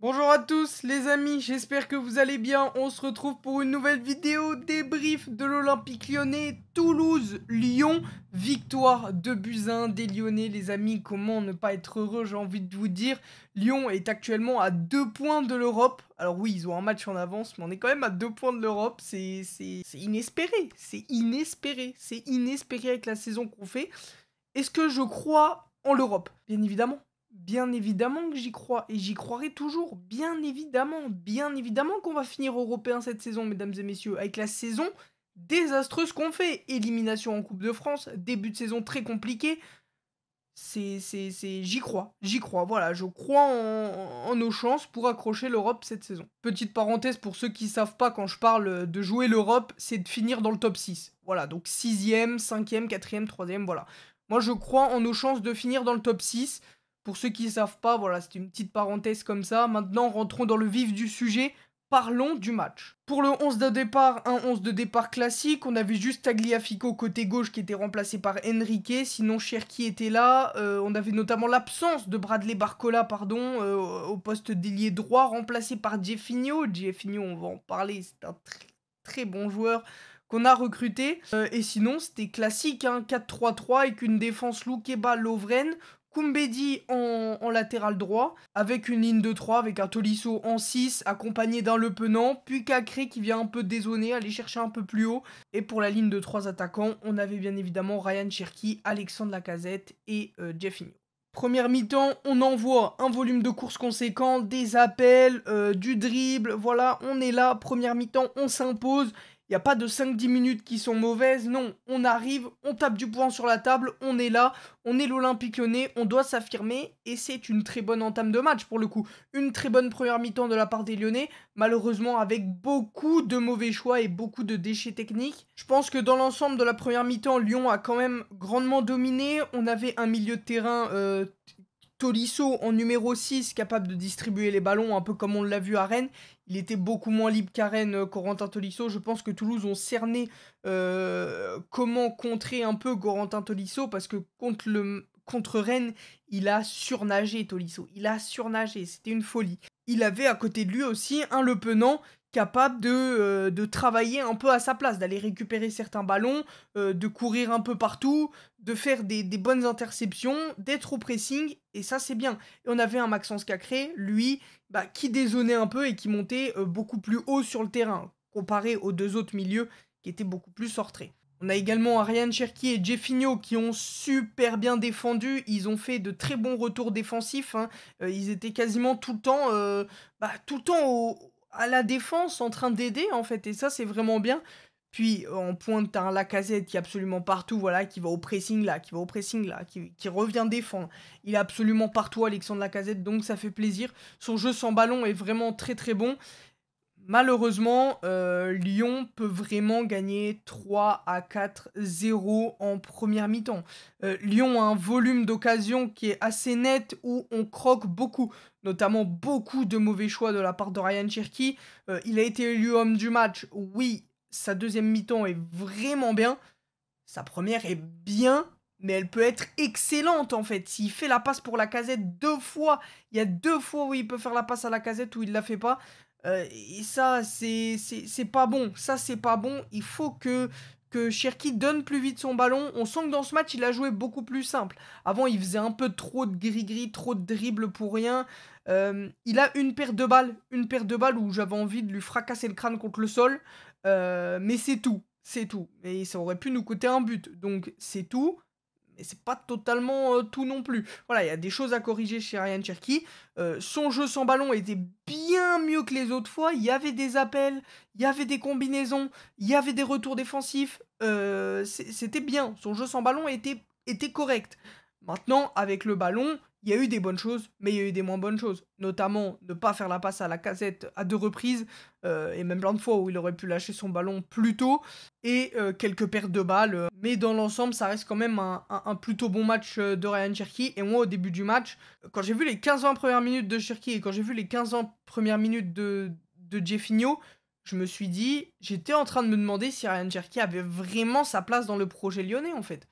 Bonjour à tous les amis, j'espère que vous allez bien. On se retrouve pour une nouvelle vidéo débrief de l'Olympique lyonnais Toulouse-Lyon. Victoire de Buzyn des Lyonnais les amis, comment ne pas être heureux j'ai envie de vous dire. Lyon est actuellement à deux points de l'Europe. Alors oui, ils ont un match en avance, mais on est quand même à deux points de l'Europe. C'est inespéré, c'est inespéré, c'est inespéré avec la saison qu'on fait. Est-ce que je crois en l'Europe Bien évidemment. Bien évidemment que j'y crois, et j'y croirai toujours, bien évidemment, bien évidemment qu'on va finir européen cette saison, mesdames et messieurs, avec la saison désastreuse qu'on fait. Élimination en Coupe de France, début de saison très compliqué. C'est, c'est, c'est, j'y crois, j'y crois, voilà, je crois en, nos chances pour accrocher l'Europe cette saison. Petite parenthèse pour ceux qui savent pas quand je parle de jouer l'Europe, c'est de finir dans le top 6. Voilà, donc 6 cinquième, 5 troisième. 4 voilà. Moi je crois en nos chances de finir dans le top 6. Pour ceux qui ne savent pas, voilà, c'est une petite parenthèse comme ça. Maintenant, rentrons dans le vif du sujet. Parlons du match. Pour le 11 de départ, un 11 de départ classique, on avait juste Tagliafico côté gauche qui était remplacé par Enrique, sinon Cherki était là, euh, on avait notamment l'absence de Bradley Barcola pardon, euh, au poste d'ailier droit remplacé par Jeffinho. Jeffinho, on va en parler, c'est un très, bon joueur qu'on a recruté. Euh, et sinon, c'était classique, hein, 4-3-3 avec une défense Loukeba-Lovren Kumbedi en, latéral droit, avec une ligne de 3, avec un Tolisso en 6, accompagné d'un Le Penant, puis Cacré qui vient un peu dézonner, aller chercher un peu plus haut. Et pour la ligne de 3 attaquants, on avait bien évidemment Ryan Cherki, Alexandre Lacazette et euh, Jeffinho. Première mi-temps, on envoie un volume de course conséquent, des appels, euh, du dribble, voilà, on est là. Première mi-temps, on s'impose il n'y a pas de 5-10 minutes qui sont mauvaises. Non, on arrive, on tape du poing sur la table, on est là, on est l'Olympique lyonnais, on doit s'affirmer. Et c'est une très bonne entame de match pour le coup. Une très bonne première mi-temps de la part des Lyonnais. Malheureusement, avec beaucoup de mauvais choix et beaucoup de déchets techniques. Je pense que dans l'ensemble de la première mi-temps, Lyon a quand même grandement dominé. On avait un milieu de terrain. Euh, Tolisso en numéro 6, capable de distribuer les ballons un peu comme on l'a vu à Rennes. Il était beaucoup moins libre qu'à Rennes, euh, Corentin Tolisso. Je pense que Toulouse ont cerné euh, comment contrer un peu Corentin Tolisso parce que contre, le, contre Rennes, il a surnagé Tolisso. Il a surnagé, c'était une folie. Il avait à côté de lui aussi un Le Penant capable de, euh, de, travailler un peu à sa place, d'aller récupérer certains ballons, euh, de courir un peu partout, de faire des, bonnes interceptions, d'être au pressing, et ça c'est bien. Et on avait un Maxence Cacré, lui, bah, qui dézonnait un peu et qui montait euh, beaucoup plus haut sur le terrain, comparé aux deux autres milieux qui étaient beaucoup plus sortrés. On a également Ariane Cherki et Jeffinho qui ont super bien défendu. Ils ont fait de très bons retours défensifs. Hein. ils étaient quasiment tout le temps, bah, tout le temps au, à la défense en train d'aider en fait et ça c'est vraiment bien. Puis en pointe t'as un Lacazette qui est absolument partout voilà qui va au pressing là, qui va au pressing là, qui, revient défendre. Il est absolument partout Alexandre Lacazette donc ça fait plaisir. Son jeu sans ballon est vraiment très très bon. Malheureusement, euh, Lyon peut vraiment gagner 3 à 4-0 en première mi-temps. Euh, Lyon a un volume d'occasion qui est assez net où on croque beaucoup notamment beaucoup de mauvais choix de la part de Ryan Cherky. Euh, il a été élu homme du match, oui, sa deuxième mi-temps est vraiment bien, sa première est bien, mais elle peut être excellente en fait. S'il fait la passe pour la casette deux fois, il y a deux fois où il peut faire la passe à la casette où il ne la fait pas. Euh, et ça, c'est pas bon. Ça, c'est pas bon. Il faut que que Cherki donne plus vite son ballon. On sent que dans ce match, il a joué beaucoup plus simple. Avant, il faisait un peu trop de gris-gris, trop de dribbles pour rien. Euh, il a une paire de balles, une paire de balles où j'avais envie de lui fracasser le crâne contre le sol. Euh, mais c'est tout, c'est tout. Et ça aurait pu nous coûter un but. Donc c'est tout c'est pas totalement euh, tout non plus. Voilà, il y a des choses à corriger chez Ryan Cherky. Euh, son jeu sans ballon était bien mieux que les autres fois. Il y avait des appels, il y avait des combinaisons, il y avait des retours défensifs. Euh, c'était bien. Son jeu sans ballon était, était correct. Maintenant, avec le ballon, il y a eu des bonnes choses, mais il y a eu des moins bonnes choses. Notamment ne pas faire la passe à la casette à deux reprises, euh, et même plein de fois où il aurait pu lâcher son ballon plus tôt, et euh, quelques pertes de balles. Euh. Mais dans l'ensemble, ça reste quand même un, plutôt bon match de Ryan Cherky. Et moi, au début du match, quand j'ai vu les 15 ans premières minutes de Cherky et quand j'ai vu les 15 ans premières minutes de, de Jeffinho, je me suis dit, j'étais en train de me demander si Ryan Cherky avait vraiment sa place dans le projet lyonnais en fait.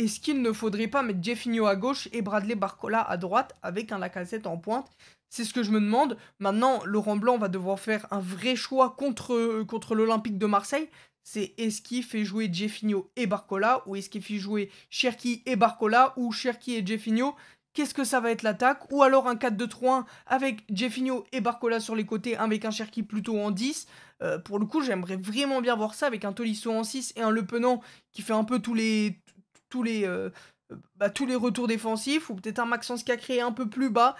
Est-ce qu'il ne faudrait pas mettre Jeffinho à gauche et Bradley Barcola à droite avec un Lacazette en pointe C'est ce que je me demande. Maintenant, Laurent Blanc va devoir faire un vrai choix contre, euh, contre l'Olympique de Marseille. C'est est-ce qu'il fait jouer Jeffinho et Barcola ou est-ce qu'il fait jouer Cherki et Barcola ou Cherki et Jeffinho Qu'est-ce que ça va être l'attaque Ou alors un 4-2-3-1 avec Jeffinho et Barcola sur les côtés, avec un Cherki plutôt en 10. Euh, pour le coup, j'aimerais vraiment bien voir ça avec un Tolisso en 6 et un Le Penant qui fait un peu tous les, tous les, euh, bah, tous les retours défensifs, ou peut-être un Maxence créé un peu plus bas.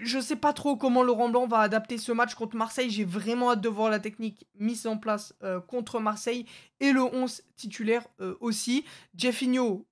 Je sais pas trop comment Laurent Blanc va adapter ce match contre Marseille. J'ai vraiment hâte de voir la technique mise en place euh, contre Marseille et le 11 titulaire euh, aussi. Jeffinho,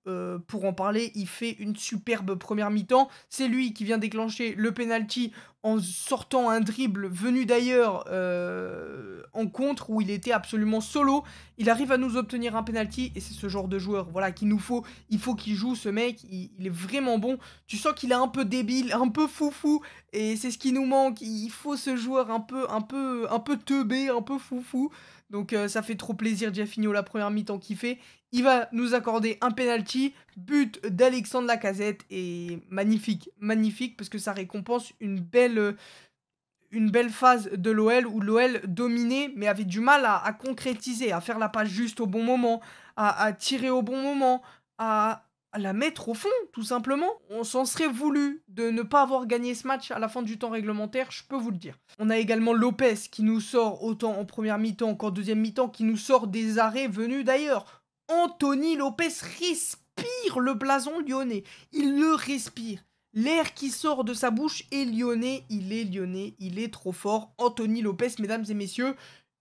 pour en parler, il fait une superbe première mi-temps. C'est lui qui vient déclencher le penalty en sortant un dribble venu d'ailleurs euh, en contre où il était absolument solo. Il arrive à nous obtenir un penalty et c'est ce genre de joueur voilà qu'il nous faut. Il faut qu'il joue ce mec, il, est vraiment bon. Tu sens qu'il est un peu débile, un peu foufou et c'est ce qui nous manque. Il faut ce joueur un peu un peu un peu teubé, un peu foufou. Donc euh, ça fait trop plaisir, Diafino, la première mi-temps fait, Il va nous accorder un penalty, but d'Alexandre Lacazette et magnifique, magnifique parce que ça récompense une belle, euh, une belle phase de l'OL où l'OL dominait mais avait du mal à, concrétiser, à faire la passe juste au bon moment, à tirer au bon moment, à, la mettre au fond, tout simplement. On s'en serait voulu de ne pas avoir gagné ce match à la fin du temps réglementaire, je peux vous le dire. On a également Lopez qui nous sort autant en première mi-temps qu'en deuxième mi-temps, qui nous sort des arrêts venus d'ailleurs. Anthony Lopez respire le blason lyonnais. Il le respire. L'air qui sort de sa bouche est lyonnais, il est lyonnais, il est trop fort. Anthony Lopez, mesdames et messieurs,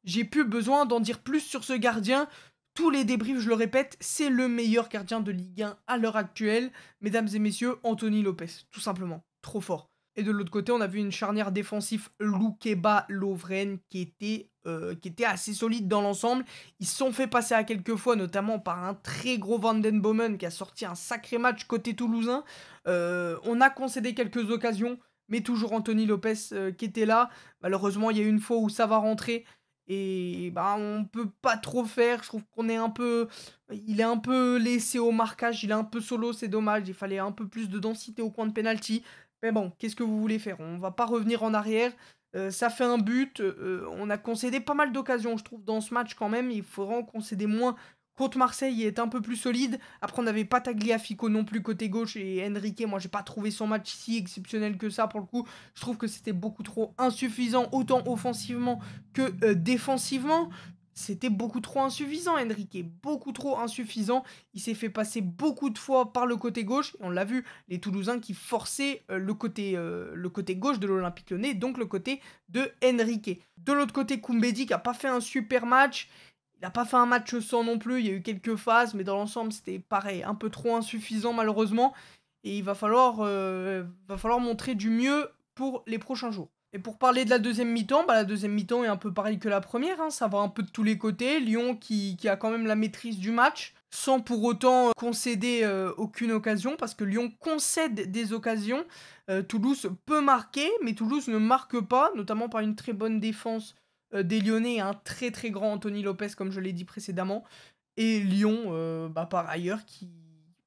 j'ai plus besoin d'en dire plus sur ce gardien tous les débriefs, je le répète, c'est le meilleur gardien de Ligue 1 à l'heure actuelle. Mesdames et messieurs, Anthony Lopez, tout simplement. Trop fort. Et de l'autre côté, on a vu une charnière défensive Loukeba-Lovren qui était, euh, qui était assez solide dans l'ensemble. Ils se sont fait passer à quelques fois, notamment par un très gros Van Vandenbomen qui a sorti un sacré match côté toulousain. Euh, on a concédé quelques occasions, mais toujours Anthony Lopez euh, qui était là. Malheureusement, il y a une fois où ça va rentrer. Et bah, on peut pas trop faire. Je trouve qu'on est un peu. Il est un peu laissé au marquage, il est un peu solo, c'est dommage. Il fallait un peu plus de densité au coin de penalty. Mais bon, qu'est-ce que vous voulez faire On va pas revenir en arrière. Euh, ça fait un but. Euh, on a concédé pas mal d'occasions, je trouve, dans ce match quand même. Il faudra en concéder moins Contre Marseille, est un peu plus solide. Après, on n'avait pas Tagliafico non plus côté gauche et Enrique. Moi, j'ai pas trouvé son match si exceptionnel que ça pour le coup. Je trouve que c'était beaucoup trop insuffisant, autant offensivement que euh, défensivement. C'était beaucoup trop insuffisant, Enrique. Beaucoup trop insuffisant. Il s'est fait passer beaucoup de fois par le côté gauche. On l'a vu, les Toulousains qui forçaient euh, le, côté, euh, le côté gauche de l'Olympique lyonnais, donc le côté de Enrique. De l'autre côté, Koumbedi qui n'a pas fait un super match. Il n'a pas fait un match sans non plus, il y a eu quelques phases, mais dans l'ensemble c'était pareil, un peu trop insuffisant malheureusement. Et il va falloir, euh, va falloir montrer du mieux pour les prochains jours. Et pour parler de la deuxième mi-temps, bah, la deuxième mi-temps est un peu pareil que la première, hein. ça va un peu de tous les côtés. Lyon qui, a quand même la maîtrise du match, sans pour autant euh, concéder euh, aucune occasion, parce que Lyon concède des occasions. Toulouse peut marquer, mais Toulouse ne marque pas, notamment par une très bonne défense euh, des Lyonnais, un hein, très très grand Anthony Lopez, comme je l'ai dit précédemment, et Lyon, euh, bah, par ailleurs, qui,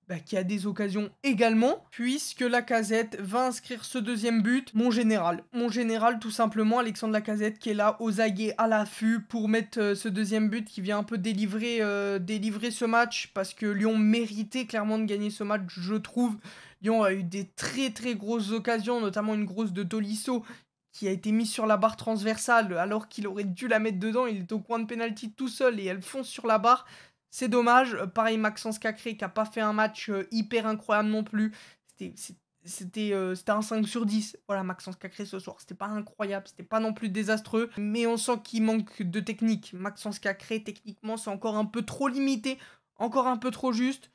bah, qui a des occasions également, puisque la casette va inscrire ce deuxième but. Mon général, mon général tout simplement, Alexandre Lacazette qui est là aux aguets, à l'affût pour mettre euh, ce deuxième but qui vient un peu délivrer, délivrer ce match, parce que Lyon méritait clairement de gagner ce match, je trouve. Lyon a eu des très très grosses occasions, notamment une grosse de Tolisso qui a été mis sur la barre transversale alors qu'il aurait dû la mettre dedans. Il est au coin de pénalty tout seul et elle fonce sur la barre. C'est dommage. Euh, pareil, Maxence Cacré qui n'a pas fait un match euh, hyper incroyable non plus. C'était euh, c'était un 5 sur 10. Voilà, Maxence Cacré ce soir, c'était pas incroyable, c'était pas non plus désastreux, mais on sent qu'il manque de technique. Maxence Cacré, techniquement, c'est encore un peu trop limité, encore un peu trop juste.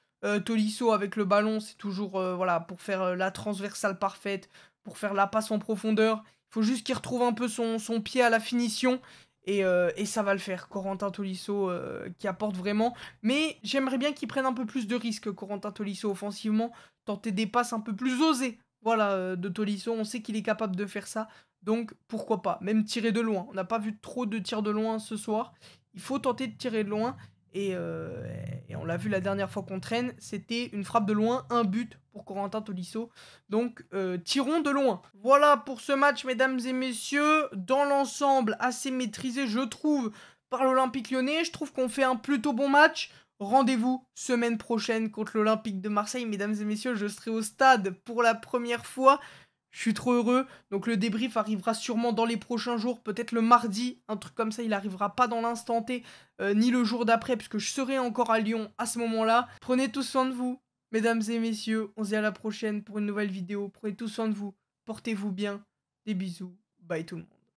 Tolisso avec le ballon, c'est toujours voilà pour faire la transversale parfaite, pour faire la passe en profondeur faut juste qu'il retrouve un peu son, son, pied à la finition. Et, euh, ça va le faire, Corentin Tolisso euh, qui apporte vraiment. Mais j'aimerais bien qu'il prenne un peu plus de risques, Corentin Tolisso, offensivement. Tenter des passes un peu plus osées, voilà, euh, de Tolisso. On sait qu'il est capable de faire ça. Donc pourquoi pas, même tirer de loin. On n'a pas vu trop de tirs de loin ce soir. Il faut tenter de tirer de loin. Et, et on l'a vu la dernière fois qu'on traîne, c'était une frappe de loin, un but Corentin Tolisso. Donc, euh, tirons de loin. Voilà pour ce match, mesdames et messieurs. Dans l'ensemble, assez maîtrisé, je trouve, par l'Olympique lyonnais. Je trouve qu'on fait un plutôt bon match. Rendez-vous semaine prochaine contre l'Olympique de Marseille. Mesdames et messieurs, je serai au stade pour la première fois. Je suis trop heureux. Donc le débrief arrivera sûrement dans les prochains jours, peut-être le mardi, un truc comme ça. Il n'arrivera pas dans l'instant T, euh, ni le jour d'après, puisque je serai encore à Lyon à ce moment-là. Prenez tous soin de vous. Mesdames et messieurs, on se dit à la prochaine pour une nouvelle vidéo. Prenez tous soin de vous, portez-vous bien. Des bisous, bye tout le monde.